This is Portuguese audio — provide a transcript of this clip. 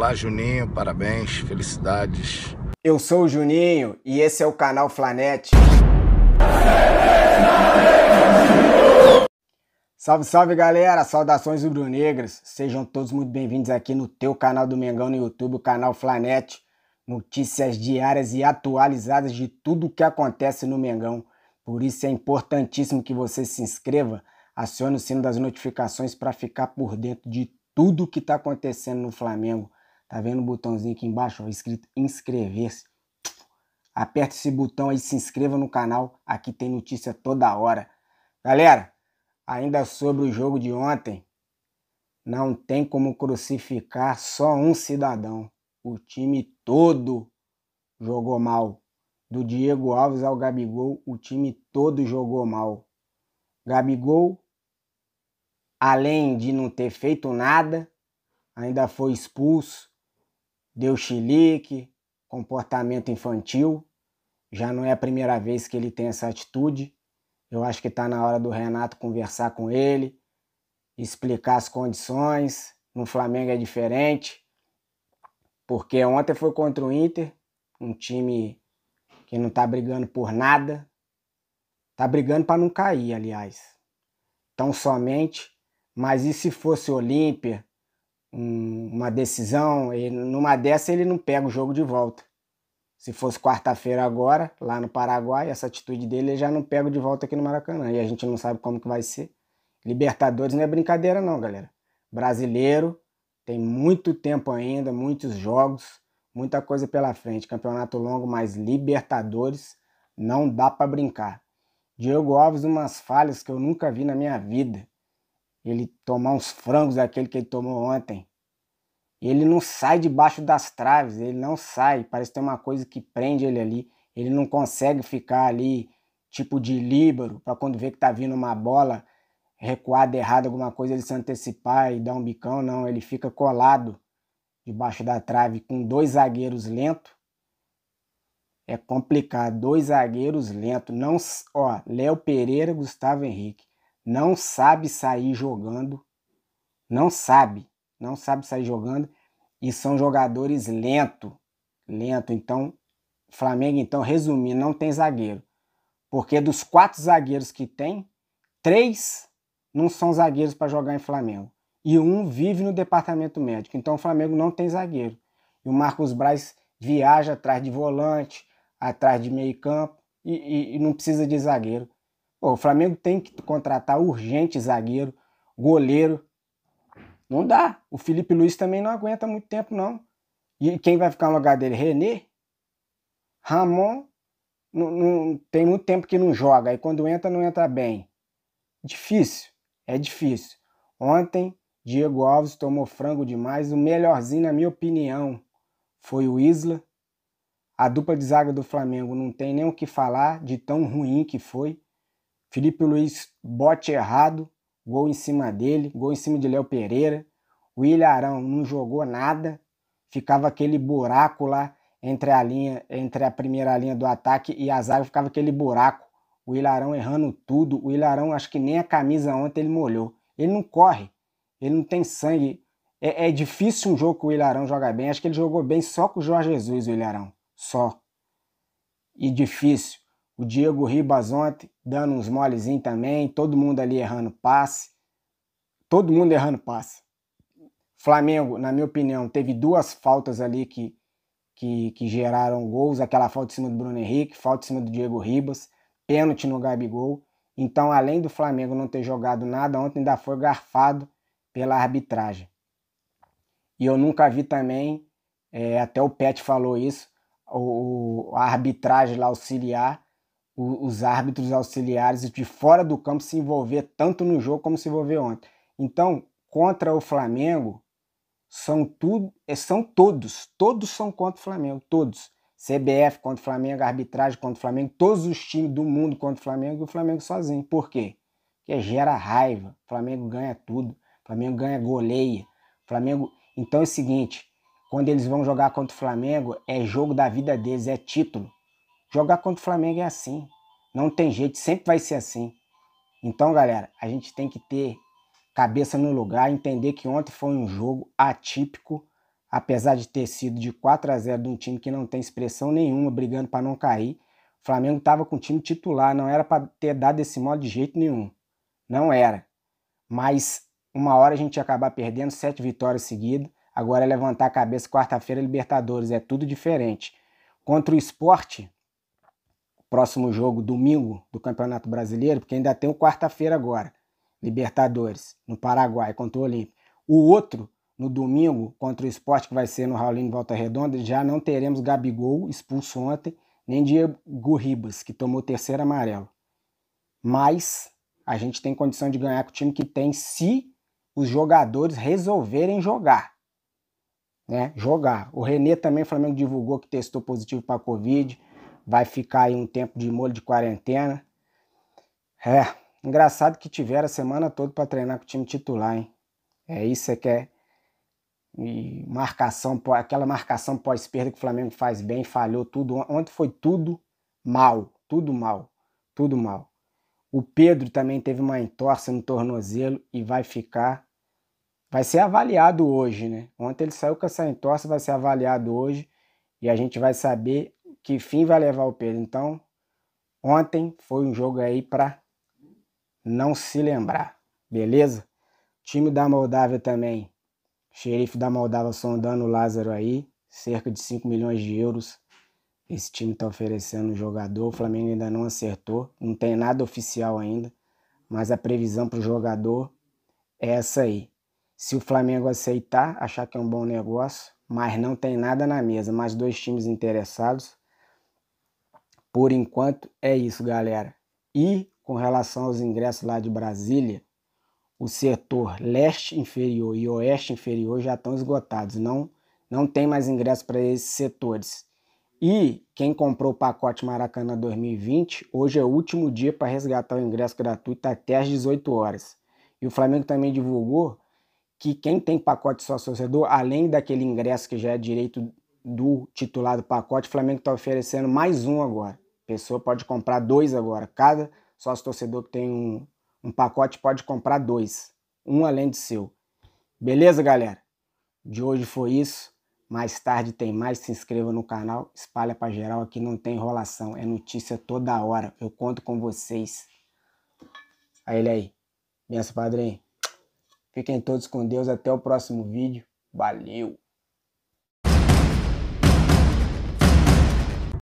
Olá, Juninho, parabéns, felicidades. Eu sou o Juninho e esse é o canal Flanete. Salve, salve galera, saudações rubro-negras. Sejam todos muito bem-vindos aqui no teu canal do Mengão no YouTube, o canal Flanete. Notícias diárias e atualizadas de tudo o que acontece no Mengão. Por isso é importantíssimo que você se inscreva, acione o sino das notificações para ficar por dentro de tudo o que está acontecendo no Flamengo. Tá vendo o botãozinho aqui embaixo, ó, escrito inscrever-se? Aperta esse botão aí, se inscreva no canal, aqui tem notícia toda hora. Galera, ainda sobre o jogo de ontem, não tem como crucificar só um cidadão. O time todo jogou mal. Do Diego Alves ao Gabigol, o time todo jogou mal. Gabigol, além de não ter feito nada, ainda foi expulso deu chilique, comportamento infantil. Já não é a primeira vez que ele tem essa atitude. Eu acho que está na hora do Renato conversar com ele, explicar as condições. No Flamengo é diferente, porque ontem foi contra o Inter, um time que não está brigando por nada, está brigando para não cair, aliás, tão somente. Mas e se fosse Olímpia, um, uma decisão, e numa dessa ele não pega o jogo de volta. Se fosse quarta-feira agora, lá no Paraguai, essa atitude dele já não pega de volta aqui no Maracanã. E a gente não sabe como que vai ser. Libertadores não é brincadeira não, galera. Brasileiro tem muito tempo ainda, muitos jogos, muita coisa pela frente. Campeonato longo, mas Libertadores não dá para brincar. Diego Alves, umas falhas que eu nunca vi na minha vida ele tomar uns frangos daquele que ele tomou ontem. Ele não sai debaixo das traves, ele não sai. Parece ter uma coisa que prende ele ali. Ele não consegue ficar ali, tipo de líbero, para quando vê que tá vindo uma bola recuada errada, alguma coisa, ele se antecipar e dar um bicão. Não, ele fica colado debaixo da trave com dois zagueiros lentos. É complicado. Dois zagueiros lentos. Não, ó, Léo Pereira, Gustavo Henrique não sabe sair jogando, não sabe, não sabe sair jogando e são jogadores lento, lento. Então, Flamengo, então, resumindo, não tem zagueiro, porque dos quatro zagueiros que tem, três não são zagueiros para jogar em Flamengo e um vive no departamento médico. Então, o Flamengo não tem zagueiro e o Marcos Braz viaja atrás de volante, atrás de meio campo e, e, e não precisa de zagueiro. Pô, o Flamengo tem que contratar urgente zagueiro, goleiro. Não dá. O Felipe Luiz também não aguenta muito tempo, não. E quem vai ficar no lugar dele? René? Ramon? Não, não, tem muito tempo que não joga. E quando entra, não entra bem. Difícil. É difícil. Ontem, Diego Alves tomou frango demais. O melhorzinho, na minha opinião, foi o Isla. A dupla de zaga do Flamengo não tem nem o que falar de tão ruim que foi. Felipe Luiz, bote errado, gol em cima dele, gol em cima de Léo Pereira. O Ilharão não jogou nada, ficava aquele buraco lá entre a linha, entre a primeira linha do ataque e a zaga ficava aquele buraco. O Ilharão errando tudo. O Ilharão, acho que nem a camisa ontem ele molhou. Ele não corre, ele não tem sangue. É, é difícil um jogo que o Ilharão joga bem. Acho que ele jogou bem só com o Jorge Jesus, o Ilharão. Só. E difícil o Diego Ribas ontem dando uns molezinhos também, todo mundo ali errando passe, todo mundo errando passe. Flamengo, na minha opinião, teve duas faltas ali que, que, que geraram gols, aquela falta em cima do Bruno Henrique, falta em cima do Diego Ribas, pênalti no Gabigol, então, além do Flamengo não ter jogado nada, ontem ainda foi garfado pela arbitragem. E eu nunca vi também, é, até o Pet falou isso, o, a arbitragem lá auxiliar os árbitros auxiliares de fora do campo se envolver tanto no jogo como se envolveu ontem. Então, contra o Flamengo, são tudo, é, são todos, todos são contra o Flamengo, todos. CBF contra o Flamengo, arbitragem contra o Flamengo, todos os times do mundo contra o Flamengo e o Flamengo sozinho. Por quê? Porque gera raiva. O Flamengo ganha tudo. O Flamengo ganha goleia. O Flamengo. Então é o seguinte: quando eles vão jogar contra o Flamengo, é jogo da vida deles, é título. Jogar contra o Flamengo é assim. Não tem jeito, sempre vai ser assim. Então, galera, a gente tem que ter cabeça no lugar, entender que ontem foi um jogo atípico, apesar de ter sido de 4 a 0 de um time que não tem expressão nenhuma, brigando para não cair. O Flamengo estava com o time titular, não era para ter dado esse modo de jeito nenhum. Não era. Mas uma hora a gente ia acabar perdendo sete vitórias seguidas. Agora é levantar a cabeça quarta-feira, Libertadores, é tudo diferente. Contra o esporte, próximo jogo, domingo, do Campeonato Brasileiro, porque ainda tem o quarta-feira agora, Libertadores, no Paraguai, contra o Olímpico. O outro, no domingo, contra o esporte, que vai ser no Raulino Volta Redonda, já não teremos Gabigol, expulso ontem, nem Diego Ribas, que tomou o terceiro amarelo. Mas a gente tem condição de ganhar com o time que tem se os jogadores resolverem jogar. Né? Jogar. O Renê também, o Flamengo divulgou que testou positivo para a Covid vai ficar aí um tempo de molho de quarentena. É, engraçado que tiveram a semana toda para treinar com o time titular, hein? É isso que é e marcação, aquela marcação pós-perda que o Flamengo faz bem, falhou tudo. Ontem foi tudo mal, tudo mal, tudo mal. O Pedro também teve uma entorse no tornozelo e vai ficar. Vai ser avaliado hoje, né? Ontem ele saiu com essa entorse, vai ser avaliado hoje e a gente vai saber que fim vai levar o Pedro. Então, ontem foi um jogo aí para não se lembrar, beleza? Time da Moldávia também. Xerife da Moldávia sondando o Lázaro aí, cerca de 5 milhões de euros. Esse time está oferecendo o jogador. O Flamengo ainda não acertou, não tem nada oficial ainda, mas a previsão para o jogador é essa aí. Se o Flamengo aceitar, achar que é um bom negócio, mas não tem nada na mesa, mais dois times interessados. Por enquanto é isso, galera. E com relação aos ingressos lá de Brasília, o setor leste inferior e oeste inferior já estão esgotados, não não tem mais ingresso para esses setores. E quem comprou o pacote Maracanã 2020, hoje é o último dia para resgatar o ingresso gratuito até às 18 horas. E o Flamengo também divulgou que quem tem pacote sócio torcedor, além daquele ingresso que já é direito do titular do pacote, o Flamengo está oferecendo mais um agora. A pessoa pode comprar dois agora. Cada sócio torcedor que tem um, um pacote pode comprar dois, um além do seu. Beleza, galera? De hoje foi isso. Mais tarde tem mais. Se inscreva no canal, espalha para geral. Aqui não tem enrolação, é notícia toda hora. Eu conto com vocês. A ele aí. Benção, padrinho. Fiquem todos com Deus. Até o próximo vídeo. Valeu!